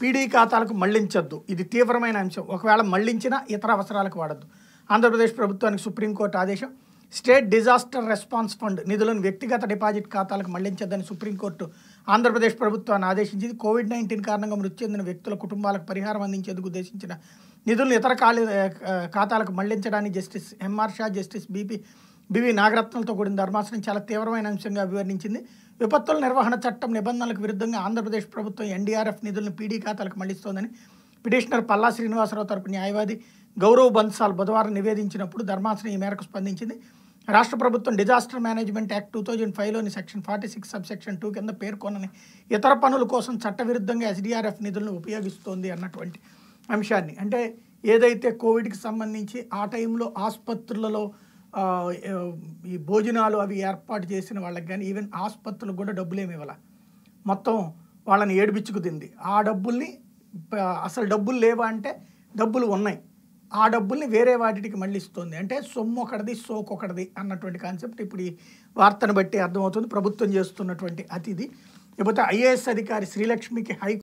PD ఖాతాలకు మళ్లించొద్దు ఇది తీవ్రమైన అంశం ఒకవేళ మళ్లించినా ఇతర అవసరాలకు వాడద్దు ఆంధ్రప్రదేశ్ ప్రభుత్వానికి సుప్రీంకోర్టు ఆదేశం స్టేట్ డిజాస్టర్ రెస్పాన్స్ ఫండ్ నిధులను వ్యక్తిగత డిపాజిట్ ఖాతాలకు మళ్లించొద్దని సుప్రీంకోర్టు ఆంధ్రప్రదేశ్ ప్రభుత్వాన్ని ఆదేశించింది కోవిడ్ నైన్టీన్ కారణంగా మృతి చెందిన వ్యక్తుల కుటుంబాలకు పరిహారం అందించేందుకు ఉద్దేశించిన నిధులను ఇతర ఖాళీ ఖాతాలకు మళ్లించడానికి justice M R Shah justice B P B V నాగరత్నంతో కూడిన ధర్మాసనం చాలా తీవ్రమైన అంశంగా వివరించింది విపత్తుల నిర్వహణ చట్టం నిబంధనలకు విరుద్ధంగా ఆంధ్రప్రదేశ్ ప్రభుత్వం ఎన్డీఆర్ఎఫ్ నిధులను పీడీ ఖాతాలకు మళ్లిస్తోందని పిటిషనర్ పల్లా శ్రీనివాసరావు తరపు న్యాయవాది గౌరవ్ బన్సాల్ బుధవారం నివేదించినప్పుడు ధర్మాసనం ఈ మేరకు స్పందించింది రాష్ట్ర ప్రభుత్వం disaster management act two thousand ఫైవ్లోని section forty six sub section two కింద పేర్కొనని ఇతర పనుల కోసం చట్టవిరుద్ధంగా ఎస్డీఆర్ఎఫ్ నిధులను ఉపయోగిస్తోంది అన్నటువంటి అంశాన్ని అంటే ఏదైతే కోవిడ్కి సంబంధించి ఆ టైంలో ఆసుపత్రులలో ఈ భోజనాలు అవి ఏర్పాటు చేసిన వాళ్ళకి కానీ ఈవెన్ ఆసుపత్రులకు కూడా డబ్బులు ఏమి ఇవ్వాల మొత్తం వాళ్ళని తింది ఆ డబ్బుల్ని అసలు డబ్బులు లేవా అంటే డబ్బులు ఉన్నాయి ఆ డబ్బుల్ని వేరే వాటికి మళ్ళీ ఇస్తుంది అంటే సొమ్ము ఒకటిది ఒకటిది అన్నటువంటి కాన్సెప్ట్ ఇప్పుడు ఈ వార్తను బట్టి అర్థమవుతుంది ప్రభుత్వం చేస్తున్నటువంటి అతిథి లేకపోతే ఐఏఎస్ అధికారి శ్రీలక్ష్మికి హై